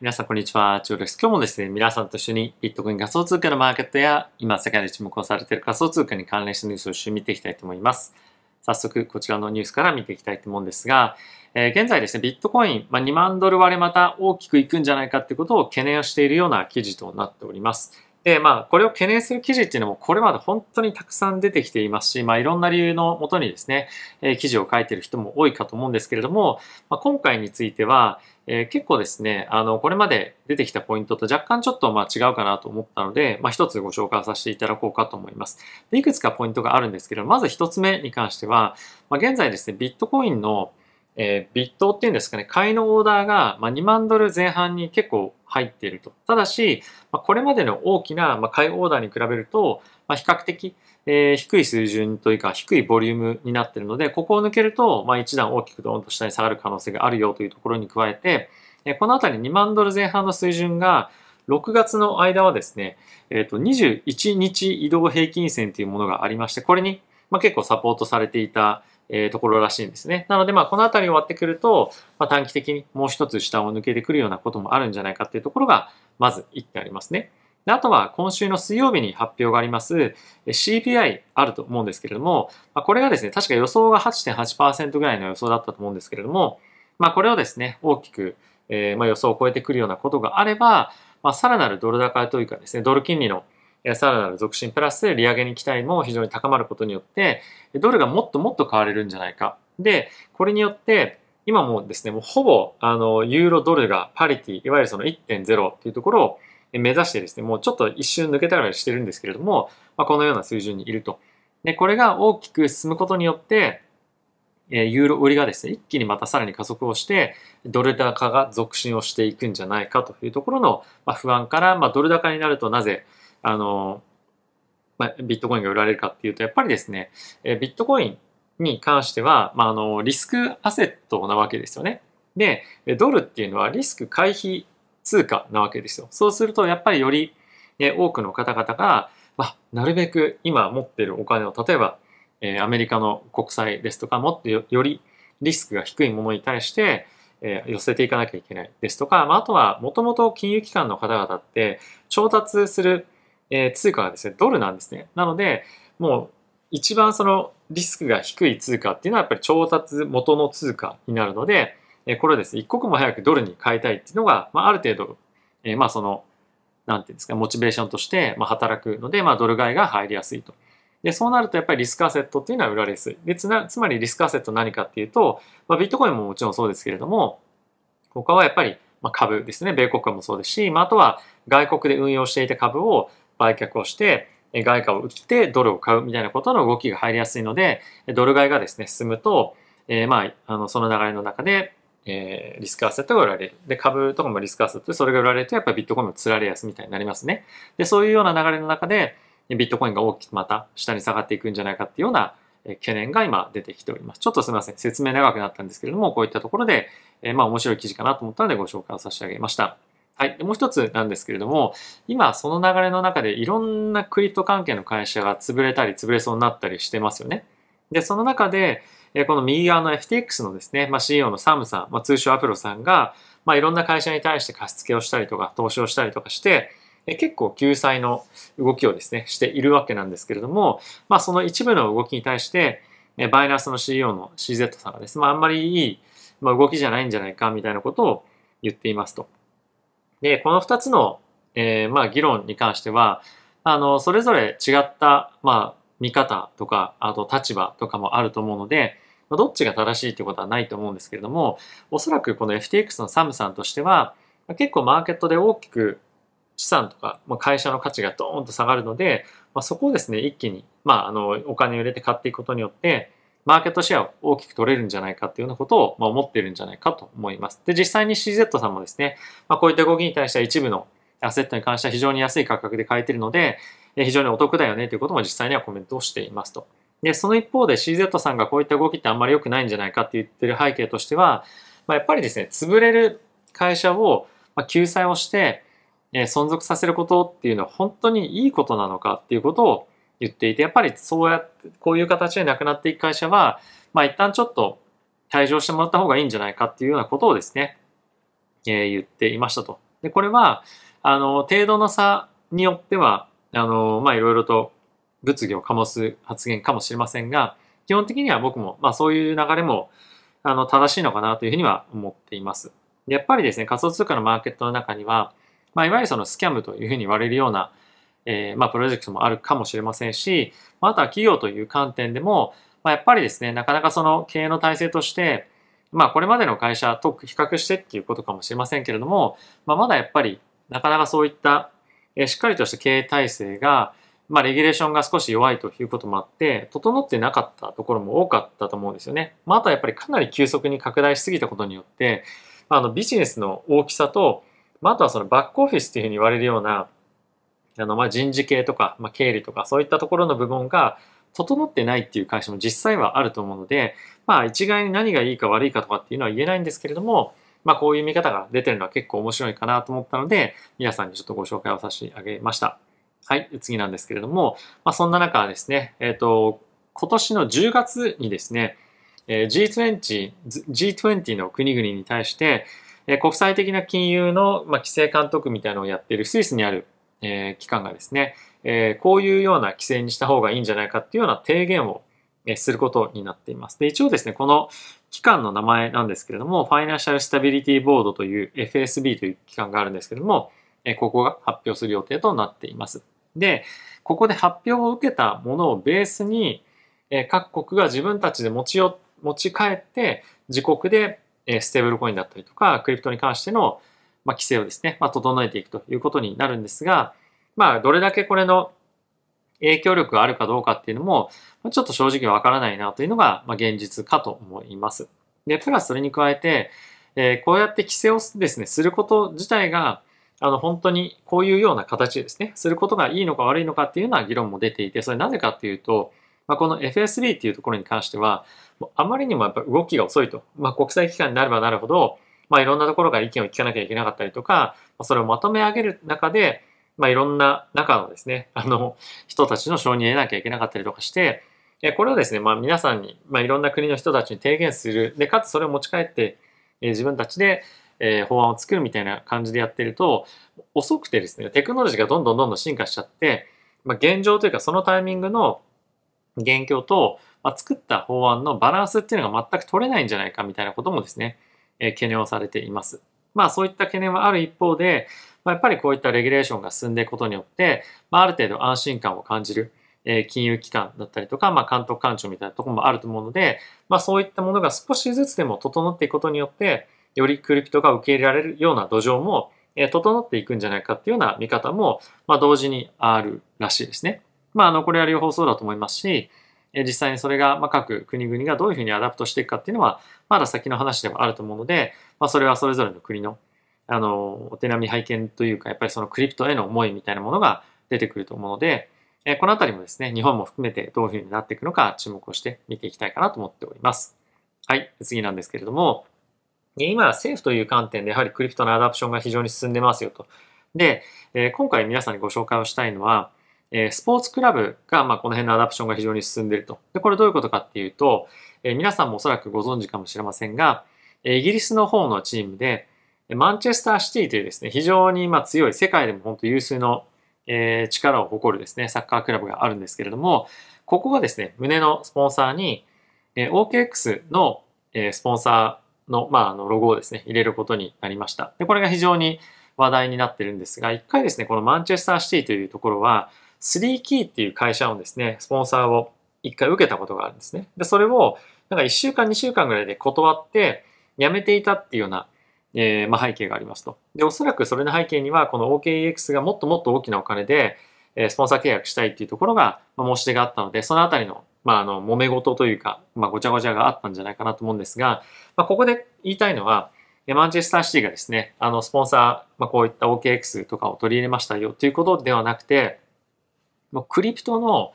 皆さん、こんにちは。ョウです。今日もですね、皆さんと一緒にビットコイン仮想通貨のマーケットや、今世界で注目されている仮想通貨に関連したニュースを一緒に見ていきたいと思います。早速、こちらのニュースから見ていきたいと思うんですが、えー、現在ですね、ビットコイン、まあ、2万ドル割れまた大きくいくんじゃないかってことを懸念をしているような記事となっております。で、まあ、これを懸念する記事っていうのも、これまで本当にたくさん出てきていますし、まあ、いろんな理由のもとにですね、え記事を書いている人も多いかと思うんですけれども、まあ、今回については、えー、結構ですね、あの、これまで出てきたポイントと若干ちょっとまあ違うかなと思ったので、まあ一つご紹介させていただこうかと思います。でいくつかポイントがあるんですけど、まず一つ目に関しては、まあ現在ですね、ビットコインのえー、ビットっていうんですかね、買いのオーダーが、まあ、2万ドル前半に結構入っていると。ただし、まあ、これまでの大きな、まあ、買いオーダーに比べると、まあ、比較的、えー、低い水準というか低いボリュームになっているので、ここを抜けると、まあ、一段大きくドーンと下に下がる可能性があるよというところに加えて、えー、このあたり2万ドル前半の水準が、6月の間はですね、えー、と21日移動平均線というものがありまして、これに、まあ、結構サポートされていた、えー、ところらしいんですね。なので、まあ、このあたり終わってくると、まあ、短期的にもう一つ下を抜けてくるようなこともあるんじゃないかっていうところが、まず1点ありますね。あとは今週の水曜日に発表があります CPI あると思うんですけれども、これがですね、確か予想が8.8%ぐらいの予想だったと思うんですけれども、まあ、これをですね、大きく、えま予想を超えてくるようなことがあれば、まあ、さらなるドル高というかですね、ドル金利のさらなる続進プラス利上げに期待も非常に高まることによって、ドルがもっともっと買われるんじゃないか。で、これによって、今もですね、もうほぼ、あの、ユーロドルがパリティ、いわゆるその1.0というところを目指してですね、もうちょっと一瞬抜けたりしてるんですけれども、まあ、このような水準にいると。で、これが大きく進むことによって、えユーロ売りがですね、一気にまたさらに加速をして、ドル高が続伸をしていくんじゃないかというところの、ま不安から、まあ、ドル高になるとなぜ、あの、まあ、ビットコインが売られるかっていうと、やっぱりですね、えビットコインに関しては、まあ、あの、リスクアセットなわけですよね。で、ドルっていうのはリスク回避通貨なわけですよ。そうすると、やっぱりより、ね、多くの方々が、まなるべく今持ってるお金を、例えば、えー、アメリカの国債ですとか、もっとよりリスクが低いものに対して、えー、寄せていかなきゃいけないですとか、まあ、あとは、もともと金融機関の方々って、調達する、えー、通貨がですね、ドルなんですね。なので、もう、一番そのリスクが低い通貨っていうのはやっぱり調達元の通貨になるので、これですね、一刻も早くドルに変えたいっていうのが、まあ、ある程度、えまあ、その、なんていうんですか、モチベーションとして、まあ、働くので、まあ、ドル買いが入りやすいと。で、そうなるとやっぱりリスクアセットっていうのは売られやすい。で、つな、つまりリスクアセット何かっていうと、まあ、ビットコインももちろんそうですけれども、他はやっぱり、まあ、株ですね。米国株もそうですし、まあ、あとは外国で運用していた株を売却をして、外貨を売ってドルを買うみたいなことの動きが入りやすいので、ドル買いがですね、進むと、えー、まあ、あの、その流れの中で、えー、リスクアセットが売られる。で、株とかもリスクアセットでそれが売られると、やっぱりビットコインも釣られやすみたいになりますね。で、そういうような流れの中で、ビットコインが大きくまた下に下がっていくんじゃないかっていうような懸念が今出てきております。ちょっとすみません。説明長くなったんですけれども、こういったところで、えー、まあ面白い記事かなと思ったのでご紹介を差し上げました。はい。もう一つなんですけれども、今その流れの中でいろんなクリプト関係の会社が潰れたり潰れそうになったりしてますよね。で、その中で、えこの右側の FTX のですね、まあ、CEO のサムさん、まあ、通称アプロさんが、まあ、いろんな会社に対して貸付をしたりとか、投資をしたりとかして、え結構救済の動きをですね、しているわけなんですけれども、まあ、その一部の動きに対して、えバイナンスの CEO の CZ さんがですね、まあ、あんまりいい、まあ、動きじゃないんじゃないか、みたいなことを言っていますと。で、この二つの、えー、まあ、議論に関しては、あの、それぞれ違った、まあ、見方とか、あと立場とかもあると思うので、まどっちが正しいってことはないと思うんですけれども、おそらくこの FTX のサムさんとしては、結構マーケットで大きく資産とか、まあ、会社の価値がドーンと下がるので、まあ、そこをですね、一気に、まあ、あの、お金を入れて買っていくことによって、マーケットシェアを大きく取れるんじゃないかっていうようなことを、まあ、思ってるんじゃないかと思います。で、実際に CZ さんもですね、まあ、こういった動きに対しては一部のアセットに関しては非常に安い価格で買えているので、非常にお得だよねということも実際にはコメントをしていますと。で、その一方で CZ さんがこういった動きってあんまり良くないんじゃないかって言ってる背景としては、まあ、やっぱりですね、潰れる会社を救済をして、え存続させることっていうのは本当にいいことなのかっていうことを言っていて、やっぱりそうやって、こういう形でなくなっていく会社は、まあ一旦ちょっと退場してもらった方がいいんじゃないかっていうようなことをですね、えー、言っていましたと。で、これは、あの、程度の差によっては、あの、まあ、いろいろと物議を醸す発言かもしれませんが、基本的には僕も、まあ、そういう流れも、あの、正しいのかなというふうには思っています。やっぱりですね、仮想通貨のマーケットの中には、まあ、いわゆるそのスキャムというふうに言われるような、えー、まあ、プロジェクトもあるかもしれませんし、まあ、とは企業という観点でも、まあ、やっぱりですね、なかなかその経営の体制として、まあ、これまでの会社と比較してっていうことかもしれませんけれども、まあ、まだやっぱりなかなかそういった、えしっかりとした経営体制が、まあ、レギュレーションが少し弱いということもあって、整ってなかったところも多かったと思うんですよね。まあ、あとはやっぱりかなり急速に拡大しすぎたことによって、まあ、のビジネスの大きさと、まあ、あとはそのバックオフィスというふうに言われるような、あのま人事系とか、ま経理とか、そういったところの部門が、整ってないっていう会社も実際はあると思うので、まあ一概に何がいいか悪いかとかっていうのは言えないんですけれども、まあ、こういう見方が出てるのは結構面白いかなと思ったので、皆さんにちょっとご紹介をさせてあげました。はい、次なんですけれども、まあ、そんな中ですね、えっ、ー、と、今年の10月にですね、G20, G20 の国々に対して、国際的な金融の規制監督みたいなのをやっているスイスにある機関がですね、こういうような規制にした方がいいんじゃないかっていうような提言をすることになっています。で、一応ですね、この機関の名前なんですけれども、ファイナンシャルスタビリティボードという FSB という機関があるんですけども、ここが発表する予定となっています。で、ここで発表を受けたものをベースに、各国が自分たちで持ちよ持ち帰って、自国でステーブルコインだったりとか、クリプトに関しての規制をですね、ま整えていくということになるんですが、まあ、どれだけこれの影響力があるかどうかっていうのも、ちょっと正直わからないなというのが、ま現実かと思います。で、プラスそれに加えて、えこうやって規制をですね、すること自体が、あの、本当にこういうような形ですね、することがいいのか悪いのかっていうような議論も出ていて、それなぜかっていうと、まあ、この FSB っていうところに関しては、あまりにもやっぱ動きが遅いと。まあ、国際機関になればなるほど、まあ、いろんなところから意見を聞かなきゃいけなかったりとか、それをまとめ上げる中で、まあ、いろんな中のですね、あの、人たちの承認を得なきゃいけなかったりとかして、これをですね、まあ、皆さんに、まあ、いろんな国の人たちに提言する。で、かつそれを持ち帰って、え自分たちで、え法案を作るみたいな感じでやってると、遅くてですね、テクノロジーがどんどんどんどん進化しちゃって、まあ、現状というかそのタイミングの現況と、まあ、作った法案のバランスっていうのが全く取れないんじゃないかみたいなこともですね、え懸念をされています。まあそういった懸念はある一方で、まあ、やっぱりこういったレギュレーションが進んでいくことによって、まあ、ある程度安心感を感じる、えー、金融機関だったりとか、まあ、監督官庁みたいなところもあると思うので、まあ、そういったものが少しずつでも整っていくことによってよりクリプトが受け入れられるような土壌も、えー、整っていくんじゃないかっていうような見方も、まあ、同時にあるらしいですね。まあ、あのこれは両方そうだと思いますし、実際にそれが、ま各国々がどういうふうにアダプトしていくかっていうのは、まだ先の話ではあると思うので、まあ、それはそれぞれの国の、あの、お手並み拝見というか、やっぱりそのクリプトへの思いみたいなものが出てくると思うので、えこのあたりもですね、日本も含めてどういうふうになっていくのか注目をして見ていきたいかなと思っております。はい、次なんですけれども、今政府という観点でやはりクリプトのアダプションが非常に進んでますよと。で、え今回皆さんにご紹介をしたいのは、えスポーツクラブが、まあ、この辺のアダプションが非常に進んでいると。で、これどういうことかっていうと、え皆さんもおそらくご存知かもしれませんが、えイギリスの方のチームで、マンチェスターシティというですね、非常にま強い、世界でも本当有数の、え力を誇るですね、サッカークラブがあるんですけれども、ここがですね、胸のスポンサーに、え OKX の、えスポンサーの、まあ、あのロゴをですね、入れることになりました。で、これが非常に話題になってるんですが、一回ですね、このマンチェスターシティというところは、3キーっていう会社のですね、スポンサーを一回受けたことがあるんですね。で、それを、なんか1週間、2週間ぐらいで断って、辞めていたっていうような、えー、まあ、背景がありますと。で、おそらくそれの背景には、この OKEX がもっともっと大きなお金で、えスポンサー契約したいっていうところが、まあ、申し出があったので、そのあたりの、まあ、あの、揉め事というか、まあ、ごちゃごちゃがあったんじゃないかなと思うんですが、まあ、ここで言いたいのは、マンチェスターシティがですね、あの、スポンサー、まあ、こういった OKX とかを取り入れましたよということではなくて、もうクリプトの、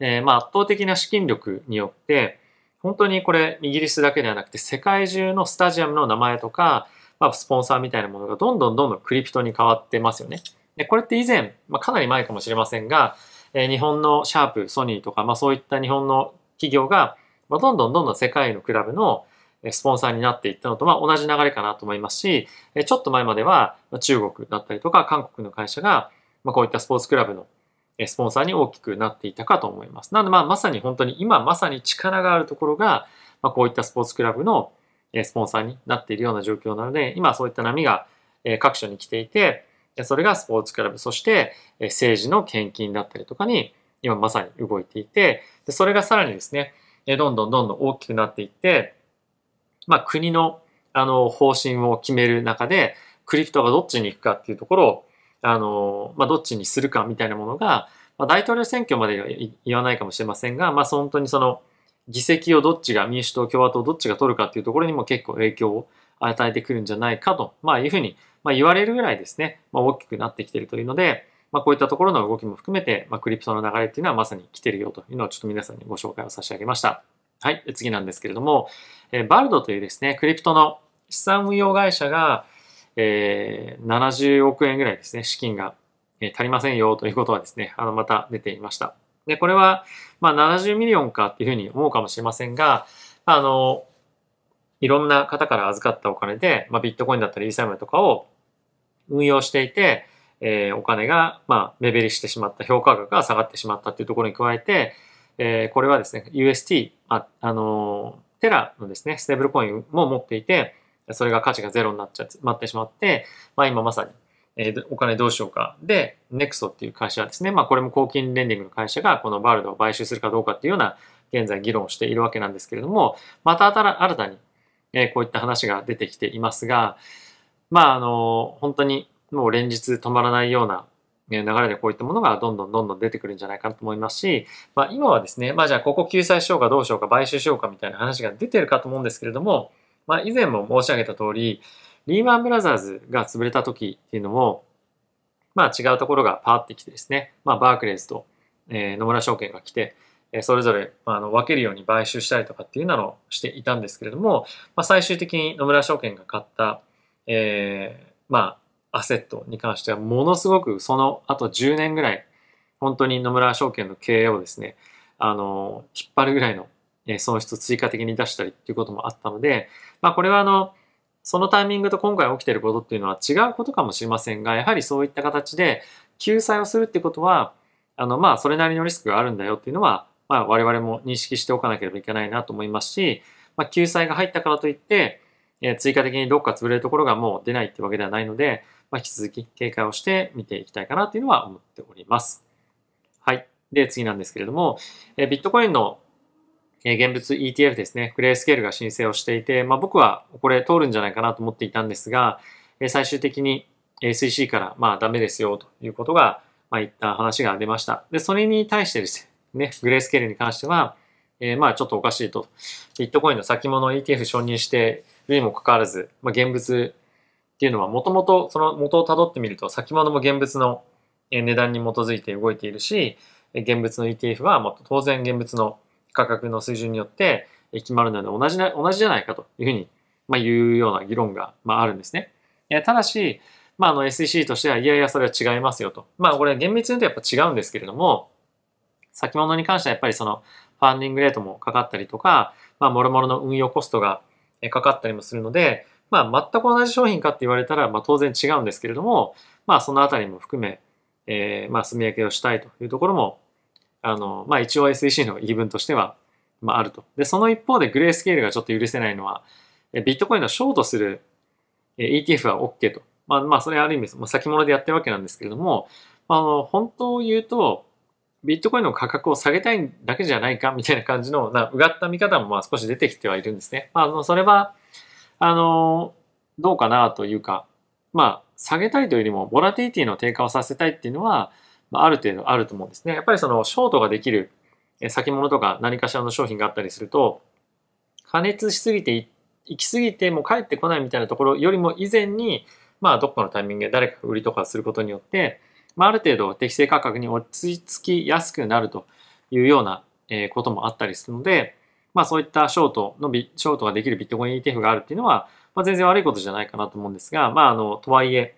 えー、まあ圧倒的な資金力によって、本当にこれイギリスだけではなくて世界中のスタジアムの名前とか、まあ、スポンサーみたいなものがどんどんどんどんクリプトに変わってますよね。でこれって以前、まあ、かなり前かもしれませんが、えー、日本のシャープ、ソニーとか、まあ、そういった日本の企業が、まあ、どんどんどんどん世界のクラブのスポンサーになっていったのと、まあ、同じ流れかなと思いますし、ちょっと前までは中国だったりとか韓国の会社が、まあ、こういったスポーツクラブのスポンサーに大きくなっていたかと思います。なので、まあ、まさに本当に今まさに力があるところが、まあ、こういったスポーツクラブのスポンサーになっているような状況なので、今そういった波が各所に来ていて、それがスポーツクラブ、そして政治の献金だったりとかに今まさに動いていて、でそれがさらにですね、どんどんどんどん大きくなっていって、まあ、国のあの方針を決める中で、クリプトがどっちに行くかっていうところをあの、まあ、どっちにするかみたいなものが、まあ、大統領選挙までは言わないかもしれませんが、まあ、本当にその議席をどっちが民主党、共和党どっちが取るかっていうところにも結構影響を与えてくるんじゃないかと、まあ、いうふうに、まあ、言われるぐらいですね、まあ、大きくなってきているというので、まあ、こういったところの動きも含めて、まあ、クリプトの流れっていうのはまさに来てるよというのをちょっと皆さんにご紹介を差し上げました。はい、次なんですけれども、えー、バルドというですね、クリプトの資産運用会社が、えー、70億円ぐらいですね、資金が、え足りませんよということはですね、あの、また出ていました。で、これは、まあ、70ミリオンかっていうふうに思うかもしれませんが、あの、いろんな方から預かったお金で、まあ、ビットコインだったりイーサムムとかを運用していて、えー、お金が、まあ、目減りしてしまった、評価額が下がってしまったっていうところに加えて、えー、これはですね、UST、あ、あのテラのですね、ステーブルコインも持っていて、それが価値がゼロになっちゃって、待ってしまって、まあ今まさに、えー、お金どうしようか。で、NEXO っていう会社はですね、まあこれも公金レンディングの会社がこのバルドを買収するかどうかっていうような現在議論をしているわけなんですけれども、また新たに、えこういった話が出てきていますが、まああの、本当にもう連日止まらないような流れでこういったものがどんどんどんどん出てくるんじゃないかなと思いますし、まあ今はですね、まあじゃあここ救済しようかどうしようか買収しようかみたいな話が出てるかと思うんですけれども、まあ、以前も申し上げた通り、リーマンブラザーズが潰れた時っていうのも、まあ違うところがパーってきてですね、まあバークレーズと、え野村証券が来て、えそれぞれ、まあ、の分けるように買収したりとかっていうのをしていたんですけれども、まあ、最終的に野村証券が買った、えー、まあアセットに関してはものすごくそのあと10年ぐらい、本当に野村証券の経営をですね、あの、引っ張るぐらいの損失を追加的に出したりっていうこともあったので、まあ、これはあのそのタイミングと今回起きていることっていうのは違うことかもしれませんがやはりそういった形で救済をするってことはあのまあそれなりのリスクがあるんだよっていうのは、まあ、我々も認識しておかなければいけないなと思いますし、まあ、救済が入ったからといって、えー、追加的にどっか潰れるところがもう出ないってわけではないので、まあ、引き続き警戒をして見ていきたいかなというのは思っております。はい。で、次なんですけれども、えー、ビットコインの現物 ETF ですね、グレースケールが申請をしていて、まあ、僕はこれ通るんじゃないかなと思っていたんですが、最終的に SEC からまあダメですよということが、まあ、いった話が出ました。で、それに対してですね、グレースケールに関しては、えー、まあちょっとおかしいと。ビットコインの先物 ETF 承認しているにもかかわらず、まあ、現物っていうのはもともとその元をたどってみると先物も現物の値段に基づいて動いているし、現物の ETF はも当然現物の価格の水準によって決まるので同じな同じじゃないかというふうに、まあ、いうような議論が、まあ、あるんですね。ただし、まあ、あの SEC としてはいやいやそれは違いますよと。まあこれ厳密に言うとやっぱ違うんですけれども先物に関してはやっぱりそのファンディングレートもかかったりとか、まあ、もろもろの運用コストがかかったりもするので、まあ、全く同じ商品かって言われたら、まあ、当然違うんですけれども、まあ、そのあたりも含め、えー、まあ、み上をしたいというところもあの、まあ、一応 SEC の言い分としては、まあ、あると。で、その一方でグレースケールがちょっと許せないのは、ビットコインのショートする ETF は OK と。まあ、まあ、それある意味、先物でやってるわけなんですけれども、あの、本当を言うと、ビットコインの価格を下げたいだけじゃないかみたいな感じの、なうがった見方もまあ少し出てきてはいるんですね。まあ、あの、それは、あの、どうかなというか、まあ、下げたいというよりも、ボラティティの低下をさせたいっていうのは、まあ、ある程度あると思うんですね。やっぱりそのショートができる先物とか何かしらの商品があったりすると、加熱しすぎて、行き過ぎても帰ってこないみたいなところよりも以前に、まあ、どっかのタイミングで誰か売りとかすることによって、まあ、ある程度適正価格に落ち着きやすくなるというようなこともあったりするので、まあ、そういったショートのビ、ショートができるビットコイン ETF があるっていうのは、まあ、全然悪いことじゃないかなと思うんですが、まあ、あの、とはいえ、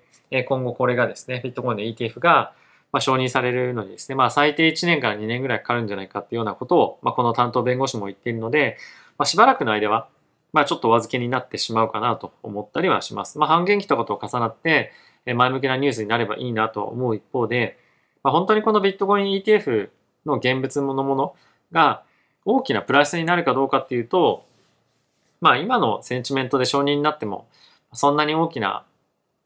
今後これがですね、ビットコインの ETF が、まあ、承認されるのにですね、まあ、最低1年から2年ぐらいかかるんじゃないかっていうようなことを、まあ、この担当弁護士も言っているので、まあ、しばらくの間は、まあ、ちょっとお預けになってしまうかなと思ったりはします。まあ、半減期とかと重なって、前向きなニュースになればいいなと思う一方で、まあ、本当にこのビットコイン ETF の現物のものが大きなプラスになるかどうかっていうと、まあ、今のセンチメントで承認になっても、そんなに大きな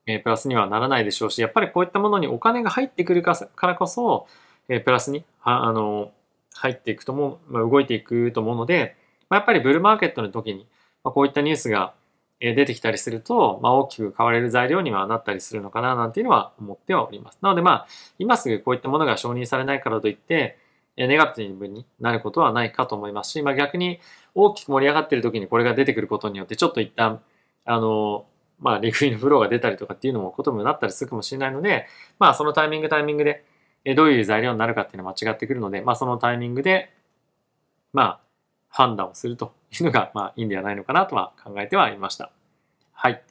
えー、プラスにはならないでしょうし、やっぱりこういったものにお金が入ってくるからこそ、えー、プラスにはあの入っていくとも、まあ、動いていくと思うので、まあ、やっぱりブルーマーケットの時に、まあ、こういったニュースが出てきたりすると、まあ、大きく買われる材料にはなったりするのかななんていうのは思ってはおります。なのでまあ、今すぐこういったものが承認されないからといって、ネガティブになることはないかと思いますし、まあ、逆に大きく盛り上がっている時にこれが出てくることによって、ちょっと一旦、あの、まあ、リクイのフローが出たりとかっていうのもこともなったりするかもしれないので、まあ、そのタイミングタイミングで、どういう材料になるかっていうのは間違ってくるので、まあ、そのタイミングで、まあ、判断をするというのが、まあ、いいんではないのかなとは考えてはいました。はい。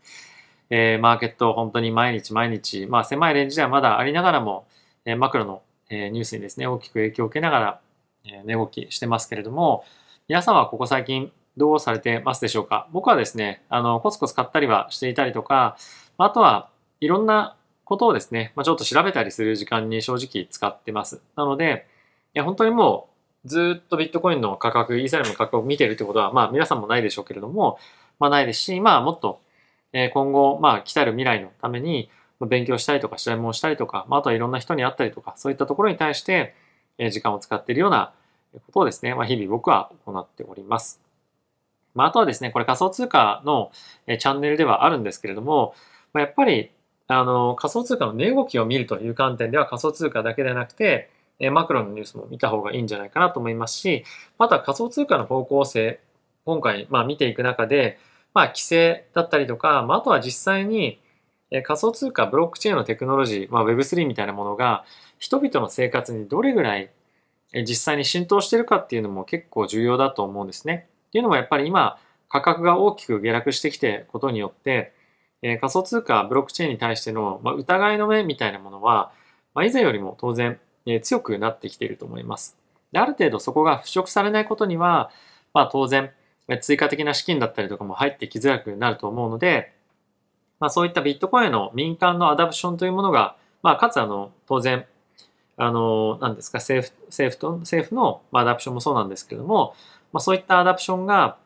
えー、マーケット、本当に毎日毎日、まあ、狭いレンジではまだありながらも、えー、マクロの、えー、ニュースにですね、大きく影響を受けながら、えー、値動きしてますけれども、皆さんはここ最近、どうされてますでしょうか僕はですね、あの、コツコツ買ったりはしていたりとか、あとはいろんなことをですね、まあ、ちょっと調べたりする時間に正直使ってます。なので、いや、本当にもうずっとビットコインの価格、イーサリアムの価格を見てるってことは、まあ皆さんもないでしょうけれども、まあないですし、まあもっと今後、まあ来たる未来のために勉強したりとか、調べ物したりとか、まあ、あとはいろんな人に会ったりとか、そういったところに対して時間を使っているようなことをですね、まあ日々僕は行っております。まあ、あとはですね、これ仮想通貨のチャンネルではあるんですけれども、まあ、やっぱりあの仮想通貨の値動きを見るという観点では仮想通貨だけではなくて、マクロのニュースも見た方がいいんじゃないかなと思いますし、また仮想通貨の方向性、今回、まあ、見ていく中で、まあ、規制だったりとか、まあ、あとは実際に仮想通貨、ブロックチェーンのテクノロジー、まあ、Web3 みたいなものが人々の生活にどれぐらい実際に浸透しているかっていうのも結構重要だと思うんですね。っていうのもやっぱり今、価格が大きく下落してきてことによって、えー、仮想通貨、ブロックチェーンに対しての、まあ、疑いの目みたいなものは、まあ、以前よりも当然、えー、強くなってきていると思います。である程度そこが払拭されないことには、まあ、当然、追加的な資金だったりとかも入ってきづらくなると思うので、まあ、そういったビットコインの民間のアダプションというものが、まあ、かつあの当然あの何ですか政府政府と政府のアダプションもそうなんですけども、まあ、そういったアダプションが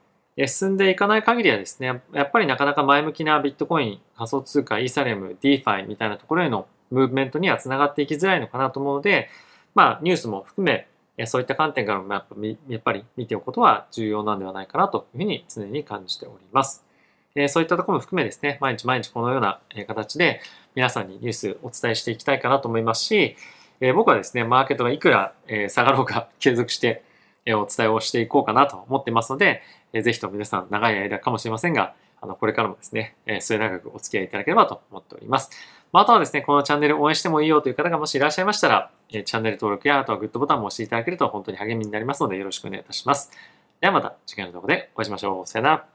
進んでいかない限りはですね、やっぱりなかなか前向きなビットコイン、仮想通貨、イーサレム、ディーファイみたいなところへのムーブメントにはつながっていきづらいのかなと思うので、まあ、ニュースも含め、そういった観点からもやっぱり見ておくことは重要なんではないかなというふうに常に感じております。そういったところも含めですね、毎日毎日このような形で皆さんにニュースお伝えしていきたいかなと思いますし、僕はですね、マーケットがいくら下がろうか継続してお伝えをしていこうかなと思ってますので、ぜひとも皆さん長い間かもしれませんが、あのこれからもですね、末永くお付き合いいただければと思っております。まあ、とはですね、このチャンネル応援してもいいよという方がもしいらっしゃいましたら、チャンネル登録やあとはグッドボタンも押していただけると本当に励みになりますのでよろしくお願いいたします。ではまた次回の動画でお会いしましょう。さよなら。